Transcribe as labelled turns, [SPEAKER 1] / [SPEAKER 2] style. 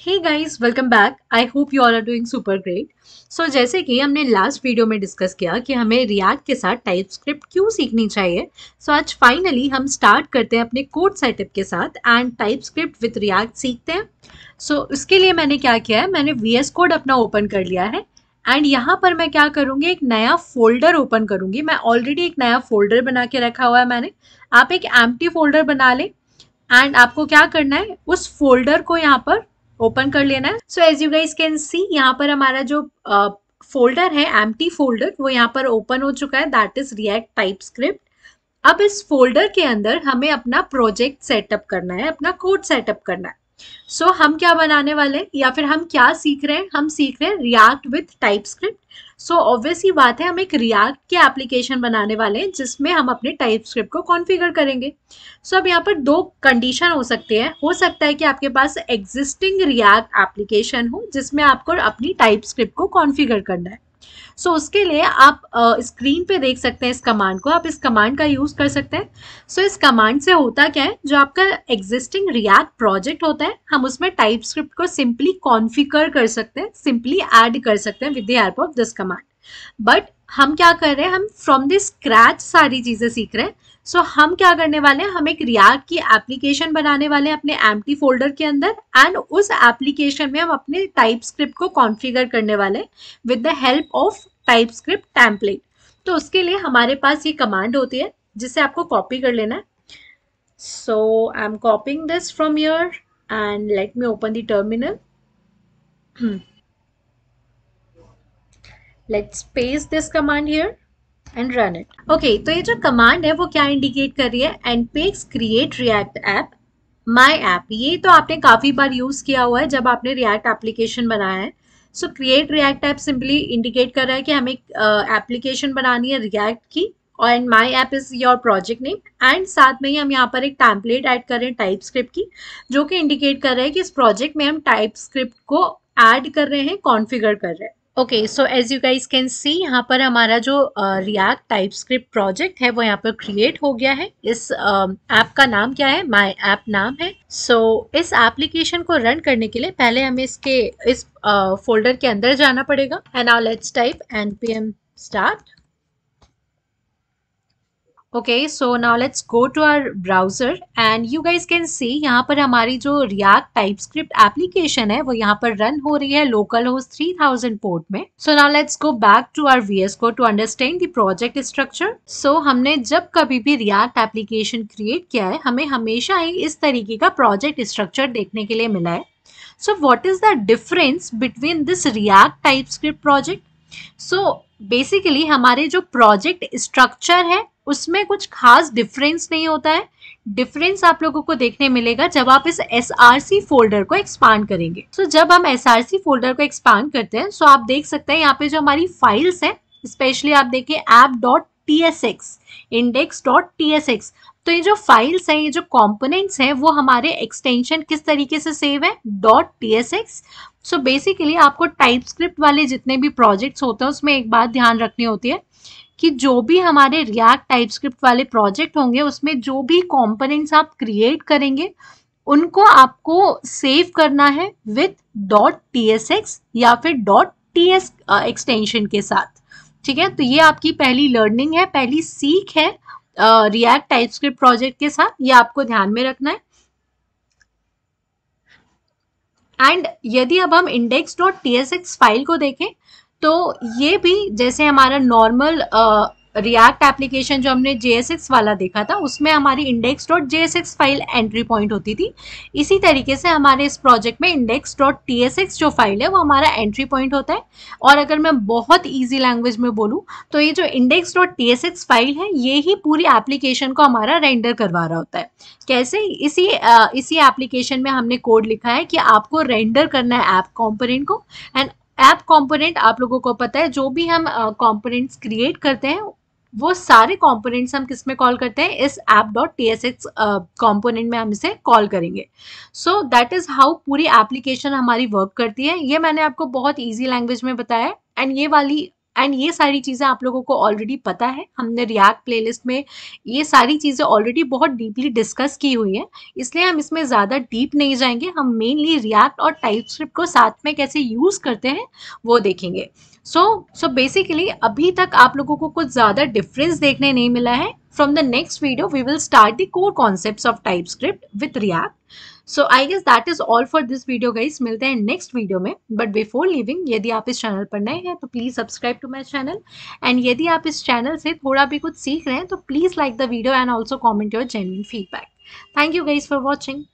[SPEAKER 1] Hey guys welcome back I hope you all are doing super great so जैसे कि हमने last video में discuss किया कि हमें रियाक्ट के साथ टाइप स्क्रिप्ट क्यों सीखनी चाहिए सो so, आज फाइनली हम स्टार्ट करते हैं अपने कोड सेटअप के साथ and TypeScript with React सीखते हैं सो so, उसके लिए मैंने क्या किया है मैंने वी एस कोड अपना ओपन कर लिया है एंड यहाँ पर मैं क्या करूँगी एक नया फोल्डर ओपन करूँगी मैं ऑलरेडी एक नया फोल्डर बना के रखा हुआ है मैंने आप एक एम्प्टी फोल्डर बना लें एंड आपको क्या करना है उस फोल्डर को यहाँ पर ओपन कर लेना है so as you guys can see यहाँ पर हमारा जो फोल्डर है एम फोल्डर वो यहाँ पर ओपन हो चुका है that is React TypeScript अब इस फोल्डर के अंदर हमें अपना प्रोजेक्ट सेटअप करना है अपना कोड सेटअप करना है सो so, हम क्या बनाने वाले या फिर हम क्या सीख रहे हैं हम सीख रहे हैं React with TypeScript so obviously बात है हम एक रिएक्ट के एप्लीकेशन बनाने वाले हैं जिसमें हम अपने टाइप स्क्रिप्ट को कॉन्फ़िगर करेंगे सो so, अब यहाँ पर दो कंडीशन हो सकते हैं हो सकता है कि आपके पास एग्जिस्टिंग रिएक्ट एप्लीकेशन हो जिसमें आपको अपनी टाइप स्क्रिप्ट को कॉन्फ़िगर करना है सो so, उसके लिए आप स्क्रीन पे देख सकते हैं इस कमांड को आप इस कमांड का यूज़ कर सकते हैं सो so, इस कमांड से होता क्या है जो आपका एग्जिस्टिंग रियाक्ट प्रोजेक्ट होता है हम उसमें टाइप स्क्रिप्ट को सिंपली कॉन्फिगर कर सकते हैं सिंपली ऐड कर सकते हैं with the help of this command but हम क्या कर रहे हैं हम फ्रॉम दिस स्क्रैच सारी चीज़ें सीख रहे हैं सो so, हम क्या करने वाले हैं हम एक रियाक्ट की एप्लीकेशन बनाने वाले हैं अपने एम फोल्डर के अंदर एंड उस एप्लीकेशन में हम अपने टाइप स्क्रिप्ट को कॉन्फ़िगर करने वाले with the help of TypeScript template तो उसके लिए हमारे पास ये कमांड होती है जिसे आपको कॉपी कर लेना है I am copying this from your and let me open the terminal hmm. let's paste this command and run it okay तो ये जो कमांड है वो क्या इंडिकेट कर रही है npx create React app my app ये तो आपने काफ़ी बार यूज़ किया हुआ है जब आपने रिएक्ट एप्लीकेशन बनाया है so create React app simply indicate कर रहा है कि हमें एप्लीकेशन uh, बनानी है रिएक्ट की और and my app is your project name and साथ में ही हम यहाँ पर एक टैम्पलेट ऐड कर रहे हैं टाइप स्क्रिप्ट की जो कि इंडिकेट कर रहे हैं कि इस प्रोजेक्ट में हम टाइप स्क्रिप्ट को ऐड कर रहे हैं कॉन्फ़िगर कर रहे हैं okay so as you guys can see यहाँ पर हमारा जो रियाक्ट टाइप स्क्रिप्ट प्रोजेक्ट है वो यहाँ पर क्रिएट हो गया है इस ऐप uh, का नाम क्या है माई ऐप नाम है सो so, इस एप्लीकेशन को रन करने के लिए पहले हमें इसके इस फोल्डर uh, के अंदर जाना पड़ेगा एंड आउ let's type N P M start okay so now let's go to our browser and you guys can see यहाँ पर हमारी जो React TypeScript application है वो यहाँ पर run हो रही है local host 3000 port में so now let's go back to our VS Code to understand the project structure so हमने जब कभी भी React application create किया है हमें हमेशा ही इस तरीके का project structure देखने के लिए मिला है so what is the difference between this React TypeScript project so basically हमारे जो project structure है उसमें कुछ खास डिफरेंस नहीं होता है डिफरेंस आप लोगों को देखने मिलेगा जब आप इस एस फोल्डर को एक्सपांड करेंगे सो so, जब हम एस फोल्डर को एक्सपांड करते हैं सो so आप देख सकते हैं यहाँ पे जो हमारी फाइल्स हैं स्पेशली आप देखिए app dot T S X index dot T S X तो ये जो फाइल्स हैं ये जो कॉम्पोनेंट्स हैं वो हमारे एक्सटेंशन किस तरीके से सेव है dot T S X so basically आपको स्क्रिप्ट वाले जितने भी प्रोजेक्ट्स होते हैं उसमें एक बात ध्यान रखनी होती है कि जो भी हमारे टाइप स्क्रिप्ट वाले प्रोजेक्ट होंगे उसमें जो भी कॉम्पोनेंट्स आप क्रिएट करेंगे उनको आपको सेव करना है विथ डॉट टी या फिर डॉट टी एक्सटेंशन के साथ ठीक है तो ये आपकी पहली लर्निंग है पहली सीख है रिएक्ट स्क्रिप्ट प्रोजेक्ट के साथ ये आपको ध्यान में रखना है एंड यदि अब हम इंडेक्स डॉट टी फाइल को देखें तो ये भी जैसे हमारा नॉर्मल रिएक्ट एप्लीकेशन जो हमने जे वाला देखा था उसमें हमारी index dot J file entry point होती थी इसी तरीके से हमारे इस प्रोजेक्ट में इंडेक्स डॉट टी जो फाइल है वो हमारा एंट्री पॉइंट होता है और अगर मैं बहुत ईजी लैंग्वेज में बोलूँ तो ये जो इंडेक्स डॉट टी फाइल है ये ही पूरी एप्लीकेशन को हमारा रेंडर करवा रहा होता है कैसे इसी आ, इसी एप्लीकेशन में हमने कोड लिखा है कि आपको रेंडर करना है ऐप कॉम्पोनेंट को एंड ऐप कंपोनेंट आप लोगों को पता है जो भी हम कंपोनेंट्स uh, क्रिएट करते हैं वो सारे कंपोनेंट्स हम किस में कॉल करते हैं इस app dot T S X component में हम इसे कॉल करेंगे सो दैट इज़ हाउ पूरी एप्लीकेशन हमारी वर्क करती है ये मैंने आपको बहुत ईजी लैंग्वेज में बताया एंड ये वाली एंड ये सारी चीज़ें आप लोगों को ऑलरेडी पता है हमने रिएक्ट प्लेलिस्ट में ये सारी चीज़ें ऑलरेडी बहुत डीपली डिस्कस की हुई हैं इसलिए हम इसमें ज़्यादा डीप नहीं जाएंगे हम मेनली रियाक्ट और टाइप को साथ में कैसे यूज़ करते हैं वो देखेंगे सो सो बेसिकली अभी तक आप लोगों को कुछ ज़्यादा डिफरेंस देखने नहीं मिला है the next video we will start the core concept of TypeScript with React so I guess that is all for this video guys मिलते हैं नेक्स्ट वीडियो में बट बिफोर लिविंग यदि आप इस चैनल पर नए हैं तो please subscribe to my channel and यदि आप इस चैनल से थोड़ा भी कुछ सीख रहे हैं तो please like the video and also comment your genuine feedback thank you guys for watching